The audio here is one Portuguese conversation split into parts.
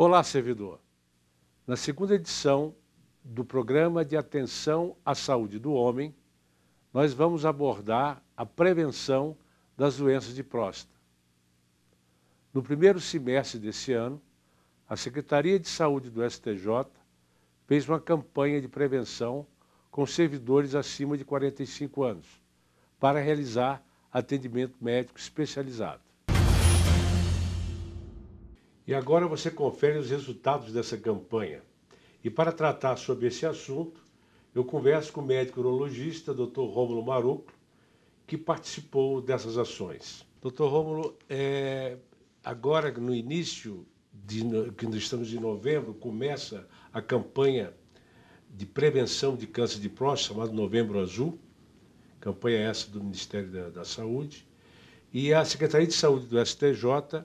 Olá, servidor. Na segunda edição do programa de atenção à saúde do homem, nós vamos abordar a prevenção das doenças de próstata. No primeiro semestre desse ano, a Secretaria de Saúde do STJ fez uma campanha de prevenção com servidores acima de 45 anos para realizar atendimento médico especializado. E agora você confere os resultados dessa campanha. E para tratar sobre esse assunto, eu converso com o médico urologista Dr. Rômulo Maruco, que participou dessas ações. Dr. Rômulo, é, agora no início de que nós estamos em novembro, começa a campanha de prevenção de câncer de próstata, chamada Novembro Azul, campanha essa do Ministério da, da Saúde, e a Secretaria de Saúde do STJ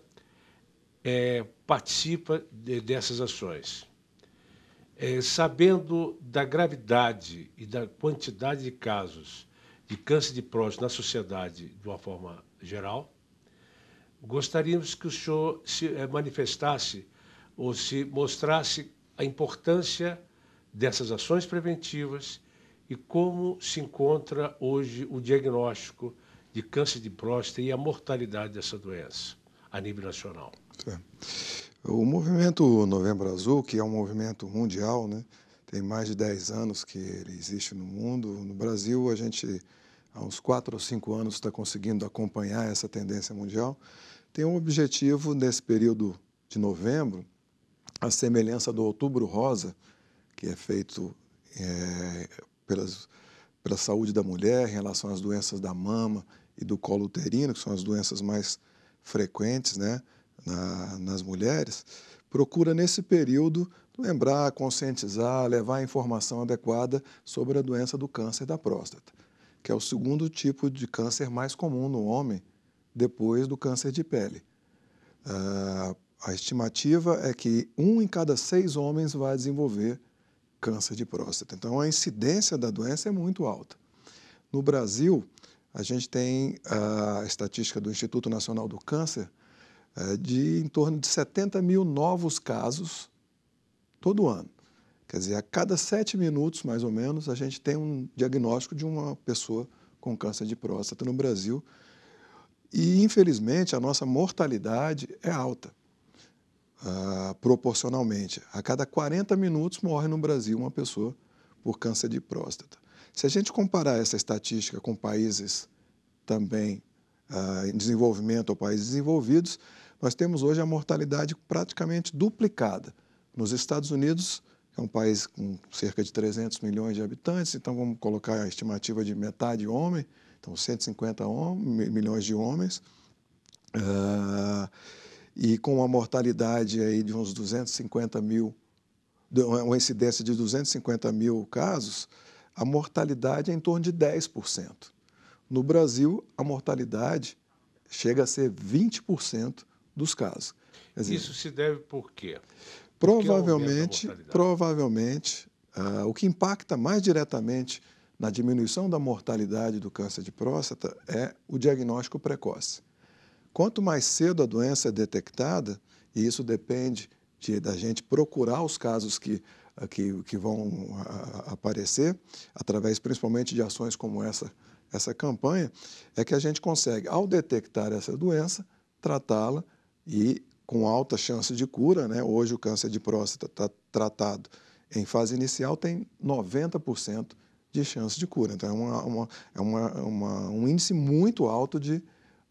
é, participa de, dessas ações. É, sabendo da gravidade e da quantidade de casos de câncer de próstata na sociedade de uma forma geral, gostaríamos que o senhor se é, manifestasse ou se mostrasse a importância dessas ações preventivas e como se encontra hoje o diagnóstico de câncer de próstata e a mortalidade dessa doença a nível nacional. É. O movimento Novembro Azul, que é um movimento mundial, né? tem mais de 10 anos que ele existe no mundo. No Brasil, a gente, há uns 4 ou 5 anos, está conseguindo acompanhar essa tendência mundial. Tem um objetivo, nesse período de novembro, a semelhança do Outubro Rosa, que é feito é, pelas, pela saúde da mulher em relação às doenças da mama e do colo uterino, que são as doenças mais frequentes, né? na, nas mulheres, procura nesse período lembrar, conscientizar, levar a informação adequada sobre a doença do câncer da próstata, que é o segundo tipo de câncer mais comum no homem depois do câncer de pele. Uh, a estimativa é que um em cada seis homens vai desenvolver câncer de próstata. Então, a incidência da doença é muito alta. No Brasil, a gente tem ah, a estatística do Instituto Nacional do Câncer, é, de em torno de 70 mil novos casos todo ano. Quer dizer, a cada sete minutos, mais ou menos, a gente tem um diagnóstico de uma pessoa com câncer de próstata no Brasil. E, infelizmente, a nossa mortalidade é alta, uh, proporcionalmente. A cada 40 minutos morre no Brasil uma pessoa por câncer de próstata. Se a gente comparar essa estatística com países também uh, em desenvolvimento ou países desenvolvidos, nós temos hoje a mortalidade praticamente duplicada. Nos Estados Unidos, é um país com cerca de 300 milhões de habitantes, então vamos colocar a estimativa de metade homem, então 150 milhões de homens, uh, e com uma mortalidade aí de uns 250 mil, uma incidência de 250 mil casos, a mortalidade é em torno de 10%. No Brasil, a mortalidade chega a ser 20% dos casos. Dizer, Isso se deve por quê? provavelmente, provavelmente uh, o que impacta mais diretamente na diminuição da mortalidade do câncer de próstata é o diagnóstico precoce. Quanto mais cedo a doença é detectada, e isso depende de, da gente procurar os casos que, ah, que, que vão ah, aparecer, através principalmente de ações como essa, essa campanha, é que a gente consegue, ao detectar essa doença, tratá-la e com alta chance de cura, né? hoje o câncer de próstata está tratado em fase inicial tem 90% de chance de cura. Então, é, uma, uma, é uma, uma um índice muito alto de,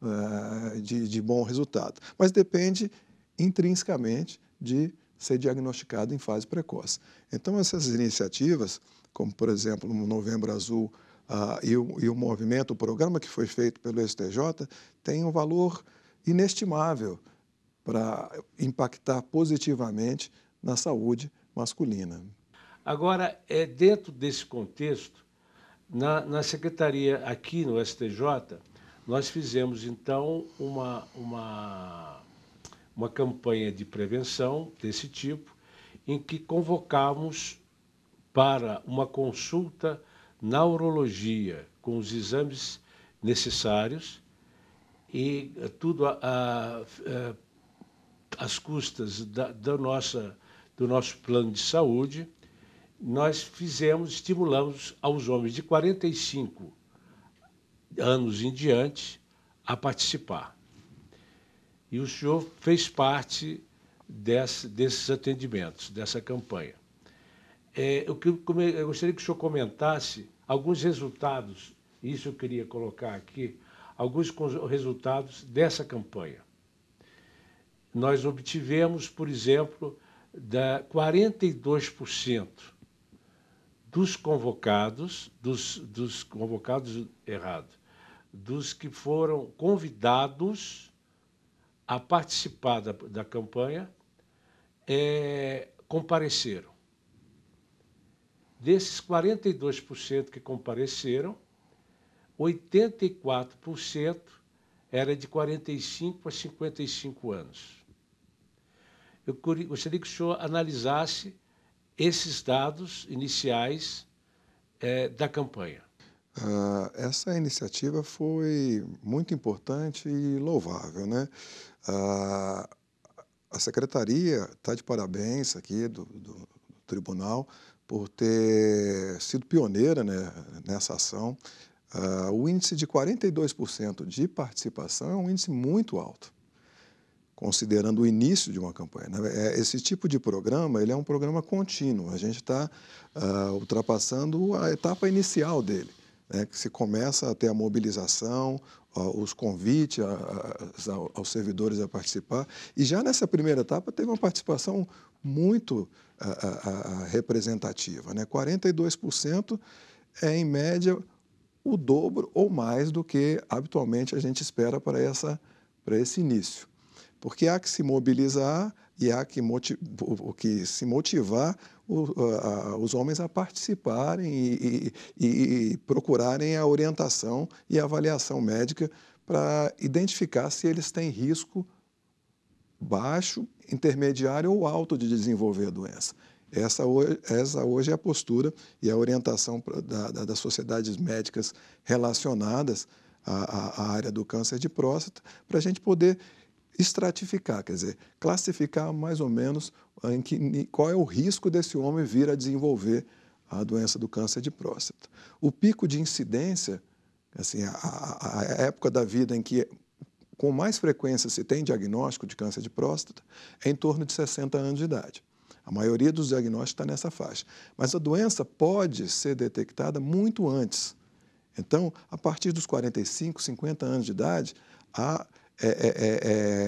uh, de, de bom resultado. Mas depende intrinsecamente de ser diagnosticado em fase precoce. Então, essas iniciativas, como por exemplo o Novembro Azul uh, e, o, e o movimento, o programa que foi feito pelo STJ, tem um valor inestimável para impactar positivamente na saúde masculina. Agora, é dentro desse contexto, na, na secretaria aqui no STJ, nós fizemos então uma, uma, uma campanha de prevenção desse tipo, em que convocamos para uma consulta na urologia com os exames necessários e tudo a, a, a, às custas da, da nossa, do nosso plano de saúde, nós fizemos, estimulamos aos homens de 45 anos em diante a participar. E o senhor fez parte desse, desses atendimentos, dessa campanha. É, eu, eu gostaria que o senhor comentasse alguns resultados, isso eu queria colocar aqui, alguns resultados dessa campanha nós obtivemos, por exemplo, da 42% dos convocados, dos, dos convocados errado, dos que foram convidados a participar da, da campanha, é, compareceram. Desses 42% que compareceram, 84% era de 45 a 55 anos. Eu gostaria que o senhor analisasse esses dados iniciais é, da campanha. Uh, essa iniciativa foi muito importante e louvável, né? Uh, a secretaria está de parabéns aqui do, do, do, tribunal por ter sido pioneira né, nessa ação. Uh, o índice de 42% de participação é um índice muito alto considerando o início de uma campanha. É, esse tipo de programa ele é um programa contínuo. A gente está uh, ah, ultrapassando a etapa inicial dele, né, que se começa a ter a mobilização, uh, os convites a, a, a, aos servidores a participar. E já nessa primeira etapa teve uma participação muito uh, representativa. Né? 42% é, em média, o dobro ou mais do que habitualmente a gente espera para, essa, para esse início. Porque há que se mobilizar e há que, que se motivar o, a, os homens a participarem e, e, e procurarem a orientação e a avaliação médica para identificar se eles têm risco baixo, intermediário ou alto de desenvolver a doença. Essa hoje, essa hoje é a postura e a orientação da, da, das sociedades médicas relacionadas à, à área do câncer de próstata, para a gente poder estratificar, quer dizer, classificar mais ou menos ah, em que, qual é o risco desse homem vir a desenvolver a doença do câncer de próstata. O pico de incidência, assim, a, a época da vida em que com mais frequência se tem diagnóstico de câncer de próstata, é em torno de 60 anos de idade. A maioria dos diagnósticos está nessa faixa. Mas a doença pode ser detectada muito antes. Então, a partir dos 45, 50 anos de idade, há é é,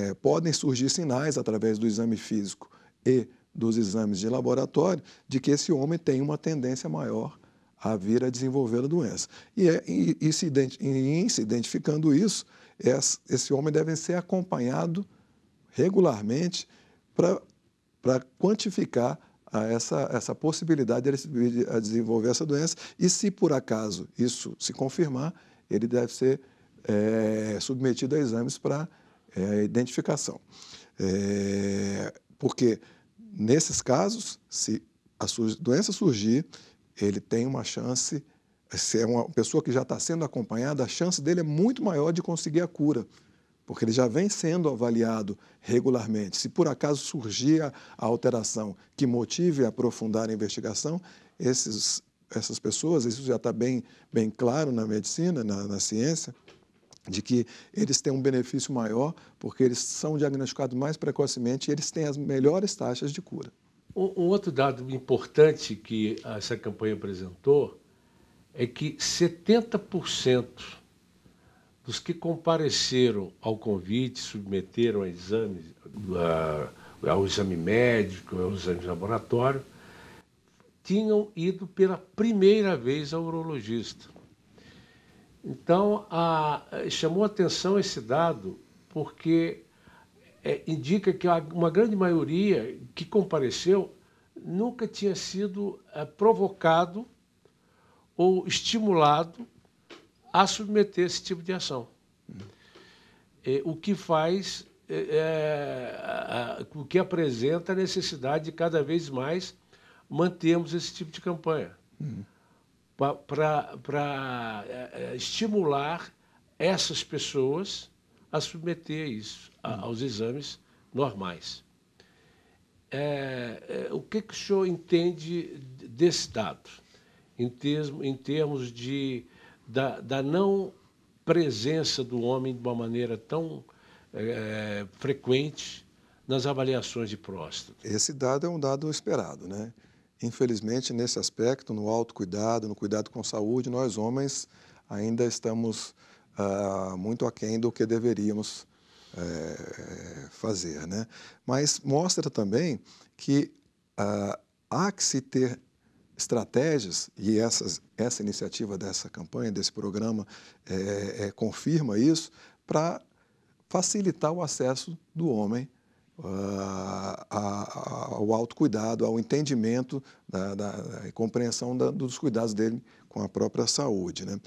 é, é, podem surgir sinais através do exame físico e dos exames de laboratório de que esse homem tem uma tendência maior a vir a desenvolver a doença. E, é, e, e, se, e se identificando isso, esse, esse homem deve ser acompanhado regularmente para quantificar a essa, essa possibilidade de ele desenvolver essa doença. E se por acaso isso se confirmar, ele deve ser é, submetido a exames para é, identificação. É, porque nesses casos, se a doença surgir, ele tem uma chance, se é uma pessoa que já está sendo acompanhada, a chance dele é muito maior de conseguir a cura, porque ele já vem sendo avaliado regularmente. Se por acaso surgir a, a alteração que motive a aprofundar a investigação, esses, essas pessoas, isso já está bem, bem claro na medicina, na, na ciência, de que eles têm um benefício maior, porque eles são diagnosticados mais precocemente e eles têm as melhores taxas de cura. Um, um outro dado importante que essa campanha apresentou é que 70% dos que compareceram ao convite, submeteram a exames, ao exame médico, ao exame de laboratório, tinham ido pela primeira vez ao urologista. Então, a, chamou atenção esse dado, porque é, indica que uma grande maioria que compareceu nunca tinha sido é, provocado ou estimulado a submeter esse tipo de ação. Uhum. É, o que faz, é, é, a, o que apresenta a necessidade de cada vez mais mantermos esse tipo de campanha. Uhum para é, é, estimular essas pessoas a submeter isso a, uhum. aos exames normais. É, é, o que, que, o senhor entende desse dado, em, termo, em termos de, da, da, não presença do homem de uma maneira tão é, frequente nas avaliações de próstata? Esse dado é um dado esperado, né? Infelizmente, nesse aspecto, no autocuidado, no cuidado com saúde, nós homens ainda estamos uh, muito aquém do que deveríamos uh, fazer. Né? Mas mostra também que uh, há que se ter estratégias, e essas, essa iniciativa dessa campanha, desse programa, eh, eh, confirma isso, para facilitar o acesso do homem ah, a, a, ao autocuidado, ao entendimento da, da, da compreensão da, dos cuidados dele com a própria saúde. Né?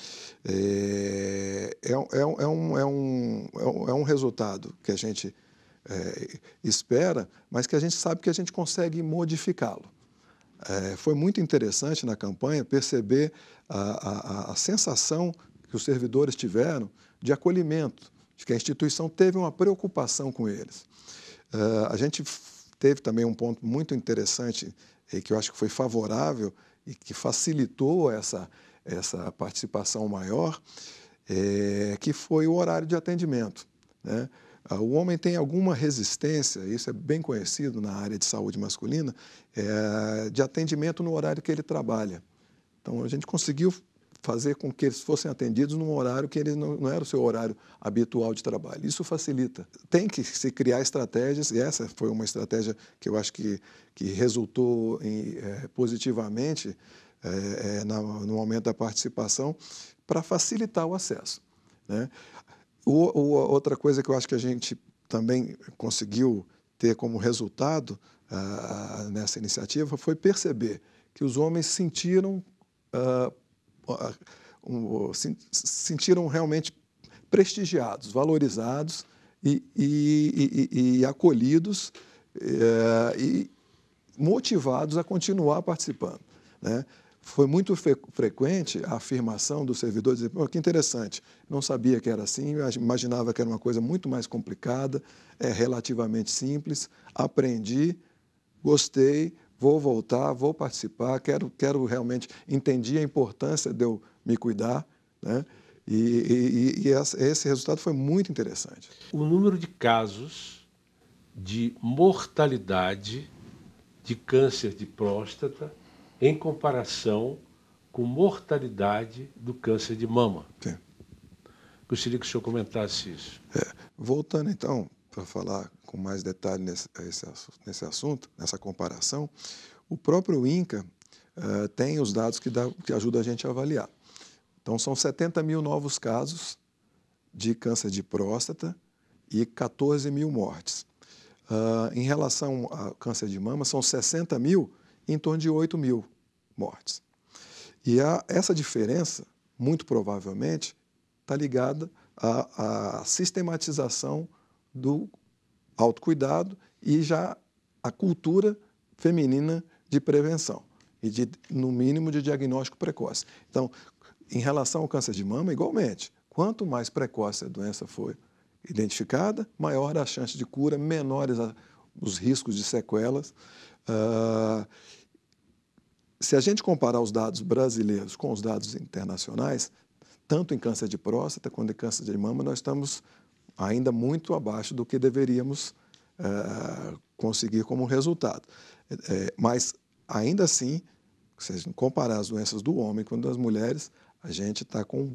É, é, é, é, um, é, um, é, um, é um resultado que a gente é, espera, mas que a gente sabe que a gente consegue modificá-lo. É, foi muito interessante na campanha perceber a, a, a sensação que os servidores tiveram de acolhimento, de que a instituição teve uma preocupação com eles. Uh, a gente teve também um ponto muito interessante eh, que eu acho que foi favorável e que facilitou essa, essa participação maior, eh, que foi o horário de atendimento. Né? Ah, o homem tem alguma resistência, isso é bem conhecido na área de saúde masculina, é, de atendimento no horário que ele trabalha. Então, a gente conseguiu fazer com que eles fossem atendidos num horário que eles não, não, era o seu horário habitual de trabalho. Isso facilita. Tem que se criar estratégias, e essa foi uma estratégia que eu acho que, que resultou em, é, positivamente é, é, na, no aumento da participação, para facilitar o acesso. Né? O, o, outra coisa que eu acho que a gente também conseguiu ter como resultado ah, ah, nessa iniciativa foi perceber que os homens sentiram ah, um, se sentiram realmente prestigiados, valorizados e, e, e, e acolhidos é, e motivados a continuar participando. Né? Foi muito frequente a afirmação do servidor dizer, oh, que interessante, não sabia que era assim, imaginava que era uma coisa muito mais complicada, é relativamente simples, aprendi, gostei, vou voltar, vou participar, quero, quero realmente, entender a importância de eu me cuidar, né? E, e, e esse resultado foi muito interessante. O número de casos de mortalidade de câncer de próstata em comparação com mortalidade do câncer de mama. Sim. Gostaria que o senhor comentasse isso. É, voltando então para falar com mais detalhe nesse, nesse assunto, nessa comparação, o próprio INCA uh, tem os dados que, dá, que ajudam a gente a avaliar. Então, são 70 mil novos casos de câncer de próstata e 14 mil mortes. Uh, em relação ao câncer de mama, são 60 mil, em torno de 8 mil mortes. E a, essa diferença, muito provavelmente, está ligada à, à, sistematização do autocuidado e já a cultura feminina de prevenção e de, no mínimo, de diagnóstico precoce. Então, em relação ao câncer de mama, igualmente, quanto mais precoce a doença foi identificada, maior a chance de cura, menores a, os riscos de sequelas. Uh, se a gente comparar os dados brasileiros com os dados internacionais, tanto em câncer de próstata quanto em câncer de mama, nós estamos ainda muito abaixo do que deveríamos eh, conseguir como resultado. É, mas, ainda assim, se comparar as doenças do homem com das mulheres, a gente está com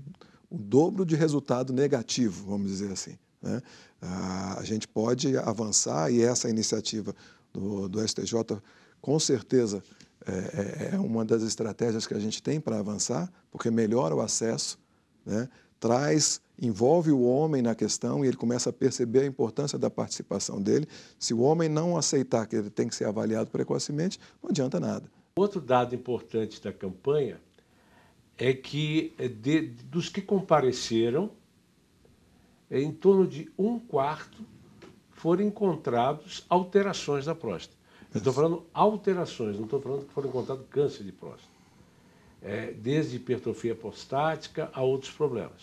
o dobro de resultado negativo, vamos dizer assim. Né? Ah, a gente pode avançar e essa iniciativa do, do STJ, com certeza, é, é, é, uma das estratégias que a gente tem para avançar, porque melhora o acesso, né? traz envolve o homem na questão e ele começa a perceber a importância da participação dele. Se o homem não aceitar que ele tem que ser avaliado precocemente, não adianta nada. Outro dado importante da campanha é que é, de, dos que compareceram, em torno de um quarto foram encontrados alterações da próstata. Estou falando alterações, não estou falando que foram encontrados câncer de próstata. É, desde hipertrofia prostática a outros problemas.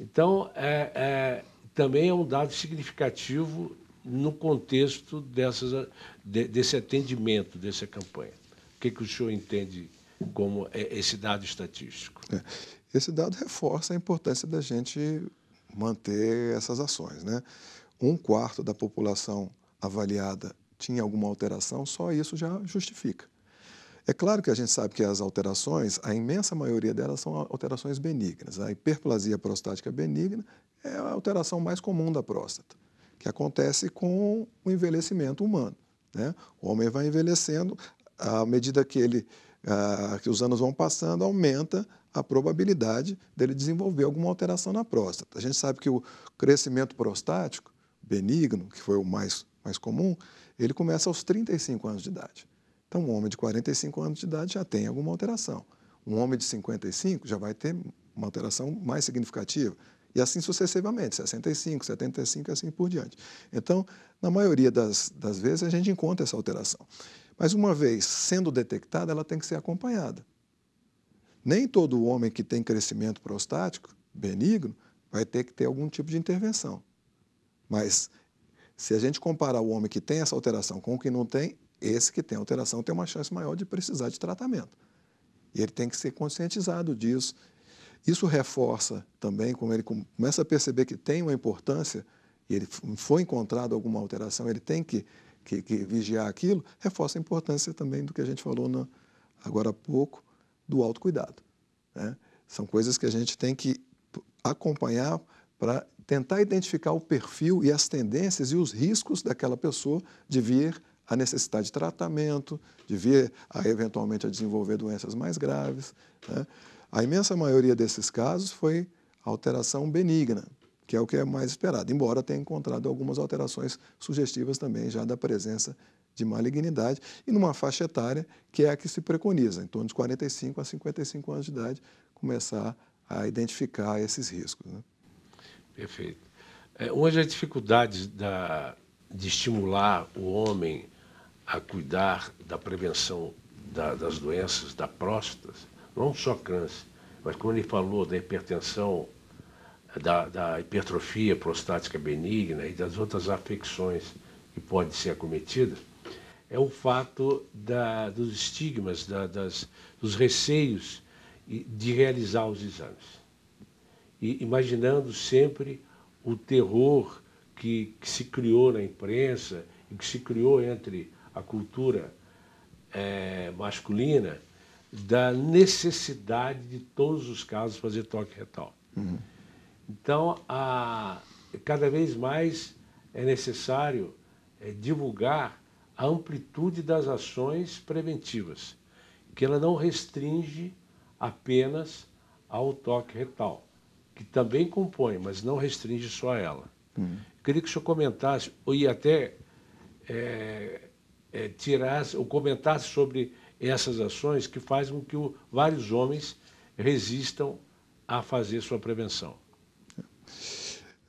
Então, é, é, também é um dado significativo no contexto dessas, de, desse atendimento, dessa campanha. O que, que o senhor entende como é, esse dado estatístico? É. Esse dado reforça a importância da gente manter essas ações. Né? Um quarto da população avaliada tinha alguma alteração, só isso já justifica. É claro que a gente sabe que as alterações, a imensa maioria delas são alterações benignas. Né? A hiperplasia prostática benigna é a alteração mais comum da próstata, que acontece com o envelhecimento humano. Né? O homem vai envelhecendo, à medida que, ele, ah, que os anos vão passando, aumenta a probabilidade dele desenvolver alguma alteração na próstata. A gente sabe que o crescimento prostático benigno, que foi o mais, mais comum, ele começa aos 35 anos de idade. Então, um homem de 45 anos de idade já tem alguma alteração. Um homem de 55 já vai ter uma alteração mais significativa. E assim sucessivamente, 65, 75 e assim por diante. Então, na maioria das, das vezes, a gente encontra essa alteração. Mas, uma vez sendo detectada, ela tem que ser acompanhada. Nem todo homem que tem crescimento prostático benigno vai ter que ter algum tipo de intervenção. Mas se a gente comparar o homem que tem essa alteração com o que não tem, esse que tem alteração tem uma chance maior de precisar de tratamento. E ele tem que ser conscientizado disso. Isso reforça também, quando ele começa a perceber que tem uma importância, e ele foi encontrado alguma alteração, ele tem que, que, que vigiar aquilo, reforça a importância também do que a gente falou na, agora há pouco, do autocuidado. Né? São coisas que a gente tem que acompanhar para tentar identificar o perfil e as tendências e os riscos daquela pessoa de vir a necessidade de tratamento, de vir a, eventualmente a desenvolver doenças mais graves. Né? A imensa maioria desses casos foi alteração benigna, que é o que é mais esperado, embora tenha encontrado algumas alterações sugestivas também já da presença de malignidade e numa faixa etária que é a que se preconiza, em torno de 45 a 55 anos de idade, começar a identificar esses riscos. Né? Perfeito. É, hoje as dificuldades de estimular o homem a cuidar da prevenção da, das doenças da próstata, não só câncer, mas como ele falou da hipertensão, da, da hipertrofia prostática benigna e das outras afecções que podem ser acometidas, é o fato da, dos estigmas, da, das, dos receios de realizar os exames. E imaginando sempre o terror que, que se criou na imprensa e que se criou entre a cultura é, masculina da necessidade de todos os casos fazer toque retal. Uhum. Então, a, cada vez mais é necessário é, divulgar a amplitude das ações preventivas, que ela não restringe apenas ao toque retal, que também compõe, mas não restringe só a ela. Uhum. Queria que o senhor comentasse, ia até é, é, tirasse ou comentasse sobre essas ações que fazem com que o, vários homens resistam a fazer sua prevenção.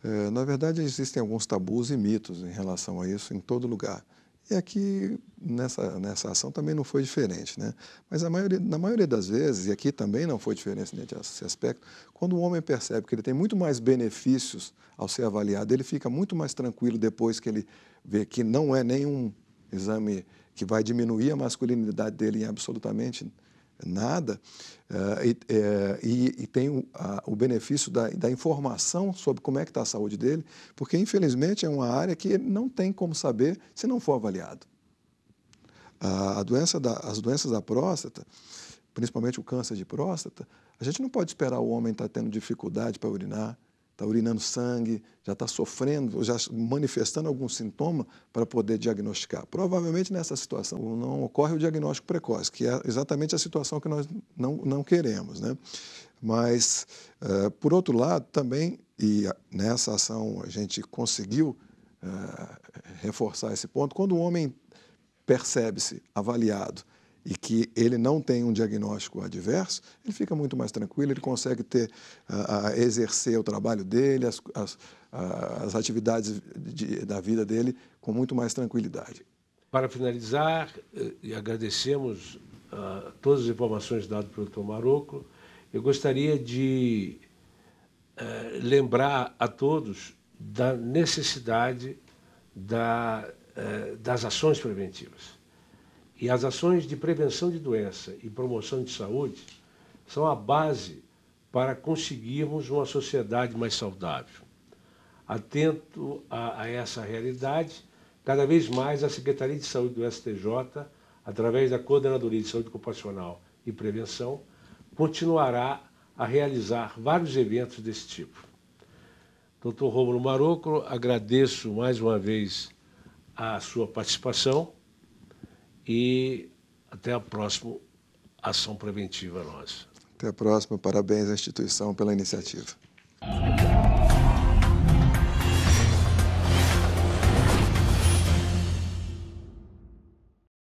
É, na verdade, existem alguns tabus e mitos em relação a isso em todo lugar. E aqui, nessa, nessa ação, também não foi diferente. Né? Mas a maioria, na maioria das vezes, e aqui também não foi diferente nesse aspecto, quando o homem percebe que ele tem muito mais benefícios ao ser avaliado, ele fica muito mais tranquilo depois que ele vê que não é nenhum exame que vai diminuir a masculinidade dele em absolutamente nada, uh, e, eh, e, e, tem o, a, o benefício da, da, informação sobre como é que está a saúde dele, porque infelizmente é uma área que ele não tem como saber se não for avaliado. A, a doença da, as doenças da próstata, principalmente o câncer de próstata, a gente não pode esperar o homem estar tá tendo dificuldade para urinar, está urinando sangue, já está sofrendo, já manifestando algum sintoma para poder diagnosticar. Provavelmente nessa situação não ocorre o diagnóstico precoce, que é exatamente a situação que nós não, não queremos. Né? Mas, uh, por outro lado, também, e nessa ação a gente conseguiu uh, reforçar esse ponto, quando o homem percebe-se avaliado e que ele não tem um diagnóstico adverso, ele fica muito mais tranquilo, ele consegue ter, uh, uh, exercer o trabalho dele, as, as, uh, as atividades de, da vida dele com muito mais tranquilidade. Para finalizar, eh, e agradecemos todas as informações dadas pelo Dr. Maroco. Eu gostaria de eh, lembrar a todos da necessidade da, eh, das ações preventivas e as ações de prevenção de doença e promoção de saúde são a base para conseguirmos uma sociedade mais saudável. Atento a, a essa realidade, cada vez mais a Secretaria de Saúde do STJ, através da Coordenadoria de Saúde Ocupacional e Prevenção, continuará a realizar vários eventos desse tipo. Doutor Rômulo Marocco, agradeço mais uma vez a sua participação e até a próxima ação preventiva nossa. Até a próxima. Parabéns à instituição pela iniciativa.